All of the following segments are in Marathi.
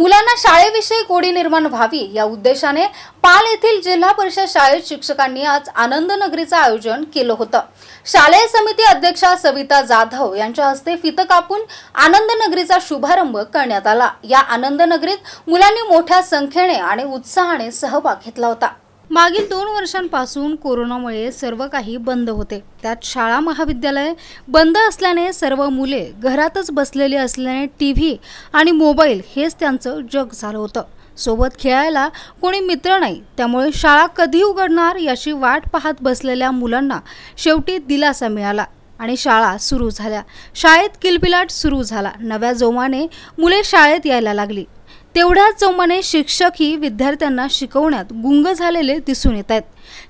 मुलांना शाळेविषयी गोडी निर्माण व्हावी या उद्देशाने पाल येथील जिल्हा परिषद शाळेत शिक्षकांनी आज आनंद नगरीचं आयोजन केलं होतं शालेय समिती अध्यक्षा सविता जाधव यांच्या हस्ते फित कापून आनंद नगरीचा शुभारंभ करण्यात आला या आनंद नगरीत मुलांनी मोठ्या संख्येने आणि उत्साहाने सहभाग घेतला होता मागील दोन वर्षांपासून कोरोनामुळे सर्व काही बंद होते त्यात शाळा महाविद्यालय बंद असल्याने सर्व मुले घरातच बसलेली असल्याने टी व्ही आणि मोबाईल हेच त्यांचं जग झालं होतं सोबत खेळायला कोणी मित्र नाही त्यामुळे शाळा कधी उघडणार याची वाट पाहत बसलेल्या मुलांना शेवटी दिलासा मिळाला आणि शाळा सुरू झाल्या शाळेत किलबिलाट सुरू झाला नव्या जोमाने मुले शाळेत यायला लागली तेवढ्याच जोमाने शिक्षकही विद्यार्थ्यांना शिकवण्यात गुंग झालेले दिसून येत आहेत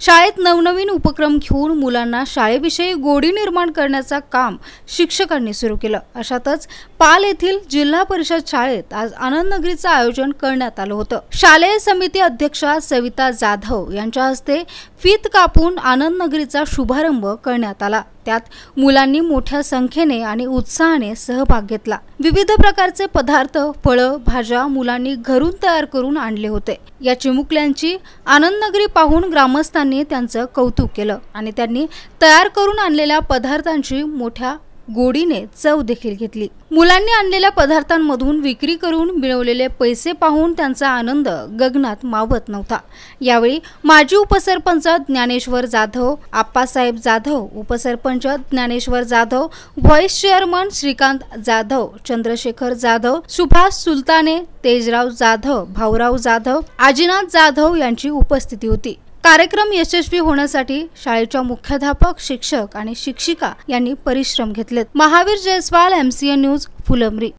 शाळेत नवनवीन उपक्रम घेऊन मुलांना शाळेविषयी गोडी निर्माण करण्याचा काम शिक्षकांनी सुरू केलं अशातच पाल येथील जिल्हा परिषद शाळेत आज आनंदनगरीचं आयोजन करण्यात आलं होतं शालेय समिती अध्यक्षा सविता जाधव यांच्या हस्ते फीत कापून आनंदनगरीचा शुभारंभ करण्यात आला त्यात मुलांनी मोठ्या संख्येने आणि उत्साहाने सहभाग घेतला विविध प्रकारचे पदार्थ फळं भाज्या मुलांनी घरून तयार करून आणले होते या चिमुकल्यांची आनंदनगरी पाहून ग्रामस्थांनी त्यांचं कौतुक केलं आणि त्यांनी तयार करून आणलेल्या पदार्थांची मोठ्या गोडीने चव देखील घेतली मुलांनी आणलेल्या पदार्थांमधून विक्री करून मिळवलेले पैसे पाहून त्यांचा आनंद गगनात मावत नव्हता यावेळी माजी उपसरपंच ज्ञानेश्वर जाधव आप्पासाहेब जाधव उपसरपंच ज्ञानेश्वर जाधव व्हाईस चेअरमन श्रीकांत जाधव चंद्रशेखर जाधव सुभाष सुलताने तेजराव जाधव भाऊराव जाधव आजीनाथ जाधव यांची उपस्थिती होती कार्यक्रम यशस्वी होण्यासाठी शाळेच्या मुख्याध्यापक शिक्षक आणि शिक्षिका यांनी परिश्रम घेतलेत महावीर जयस्वाल एमसीए न्यूज फुलंब्री